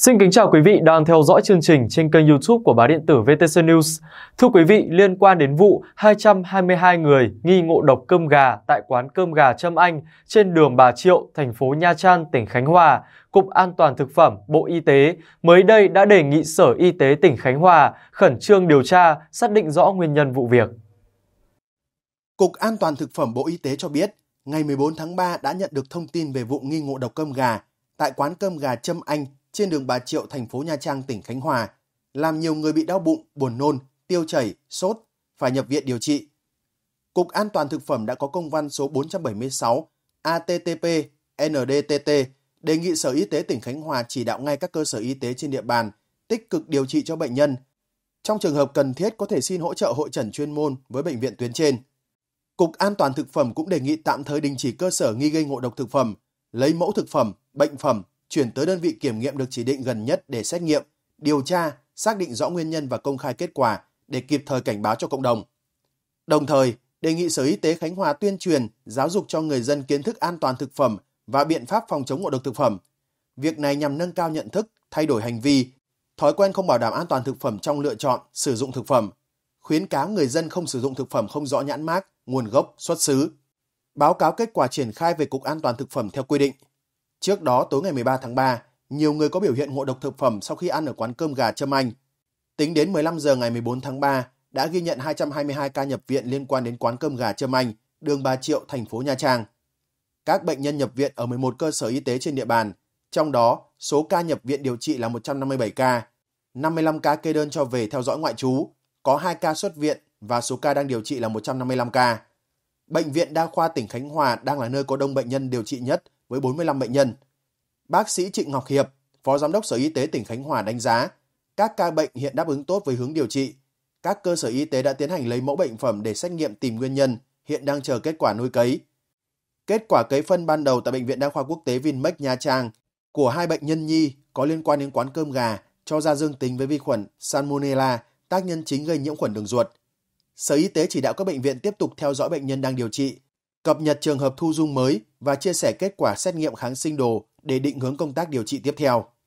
Xin kính chào quý vị đang theo dõi chương trình trên kênh YouTube của báo điện tử VTC News. Thưa quý vị, liên quan đến vụ 222 người nghi ngộ độc cơm gà tại quán cơm gà Trâm Anh trên đường Bà Triệu, thành phố Nha Trang, tỉnh Khánh Hòa, Cục An toàn thực phẩm, Bộ Y tế mới đây đã đề nghị Sở Y tế tỉnh Khánh Hòa khẩn trương điều tra, xác định rõ nguyên nhân vụ việc. Cục An toàn thực phẩm Bộ Y tế cho biết, ngày 14 tháng 3 đã nhận được thông tin về vụ nghi ngộ độc cơm gà tại quán cơm gà Trâm Anh trên đường Bà Triệu, thành phố Nha Trang, tỉnh Khánh Hòa, làm nhiều người bị đau bụng, buồn nôn, tiêu chảy, sốt, phải nhập viện điều trị. Cục An toàn Thực phẩm đã có công văn số 476 ATTP NDTT đề nghị Sở Y tế tỉnh Khánh Hòa chỉ đạo ngay các cơ sở y tế trên địa bàn tích cực điều trị cho bệnh nhân. Trong trường hợp cần thiết có thể xin hỗ trợ hội trần chuyên môn với bệnh viện tuyến trên. Cục An toàn Thực phẩm cũng đề nghị tạm thời đình chỉ cơ sở nghi gây ngộ độc thực phẩm, lấy mẫu thực phẩm, bệnh phẩm chuyển tới đơn vị kiểm nghiệm được chỉ định gần nhất để xét nghiệm, điều tra, xác định rõ nguyên nhân và công khai kết quả để kịp thời cảnh báo cho cộng đồng. Đồng thời, đề nghị Sở Y tế Khánh Hòa tuyên truyền, giáo dục cho người dân kiến thức an toàn thực phẩm và biện pháp phòng chống ngộ độc thực phẩm. Việc này nhằm nâng cao nhận thức, thay đổi hành vi, thói quen không bảo đảm an toàn thực phẩm trong lựa chọn, sử dụng thực phẩm, khuyến cáo người dân không sử dụng thực phẩm không rõ nhãn mác, nguồn gốc, xuất xứ. Báo cáo kết quả triển khai về Cục An toàn thực phẩm theo quy định. Trước đó tối ngày 13 tháng 3, nhiều người có biểu hiện ngộ độc thực phẩm sau khi ăn ở quán cơm gà Trâm Anh. Tính đến 15 giờ ngày 14 tháng 3, đã ghi nhận 222 ca nhập viện liên quan đến quán cơm gà Trâm Anh, đường Bà Triệu, thành phố Nha Trang. Các bệnh nhân nhập viện ở 11 cơ sở y tế trên địa bàn, trong đó số ca nhập viện điều trị là 157 ca, 55 ca kê đơn cho về theo dõi ngoại trú, có 2 ca xuất viện và số ca đang điều trị là 155 ca. Bệnh viện Đa khoa tỉnh Khánh Hòa đang là nơi có đông bệnh nhân điều trị nhất – với 45 bệnh nhân. Bác sĩ Trịnh Ngọc Hiệp, Phó Giám đốc Sở Y tế tỉnh Khánh Hòa đánh giá, các ca bệnh hiện đáp ứng tốt với hướng điều trị. Các cơ sở y tế đã tiến hành lấy mẫu bệnh phẩm để xét nghiệm tìm nguyên nhân, hiện đang chờ kết quả nuôi cấy. Kết quả cấy phân ban đầu tại Bệnh viện Đa khoa Quốc tế Vinmec Nha Trang của hai bệnh nhân nhi có liên quan đến quán cơm gà cho ra dương tính với vi khuẩn Salmonella, tác nhân chính gây nhiễm khuẩn đường ruột. Sở Y tế chỉ đạo các bệnh viện tiếp tục theo dõi bệnh nhân đang điều trị, cập nhật trường hợp thu dung mới và chia sẻ kết quả xét nghiệm kháng sinh đồ để định hướng công tác điều trị tiếp theo.